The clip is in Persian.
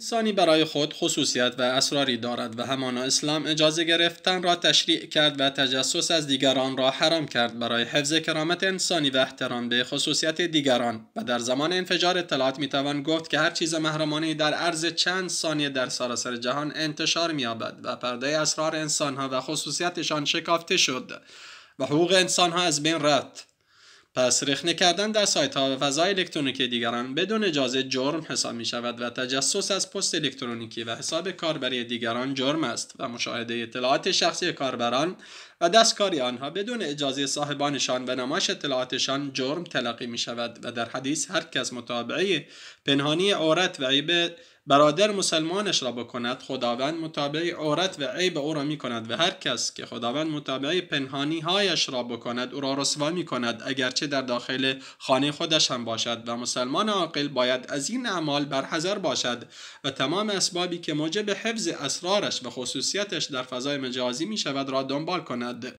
انسانی برای خود خصوصیت و اسراری دارد و همانا اسلام اجازه گرفتن را تشریع کرد و تجسس از دیگران را حرام کرد برای حفظ کرامت انسانی و احترام به خصوصیت دیگران و در زمان انفجار اطلاعات میتوان گفت که هر چیز محرمانه در عرض چند ثانیه در سراسر جهان انتشار مییابد و پرده اسرار انسانها و خصوصیتشان شکافته شد و حقوق انسانها از بین رفت پس رخنه کردن در سایت ها و فضای الکترونیکی دیگران بدون اجازه جرم حساب می شود و تجسس از پست الکترونیکی و حساب کاربری دیگران جرم است و مشاهده اطلاعات شخصی کاربران و دستکاری آنها بدون اجازه صاحبانشان و نمایش اطلاعاتشان جرم تلقی می شود و در حدیث هر کس متابعه پنهانی عورت و عیب برادر مسلمانش را بکند خداوند متابعه عورت و عیب او را می کند و هر کس که خداوند متابعه پنهانی هایش را بکند او را رسوا می کند اگرچه در داخل خانه خودش هم باشد و مسلمان عاقل باید از این اعمال برحذر باشد و تمام اسبابی که موجب حفظ اسرارش و خصوصیتش در فضای مجازی می شود را دنبال کند skillnad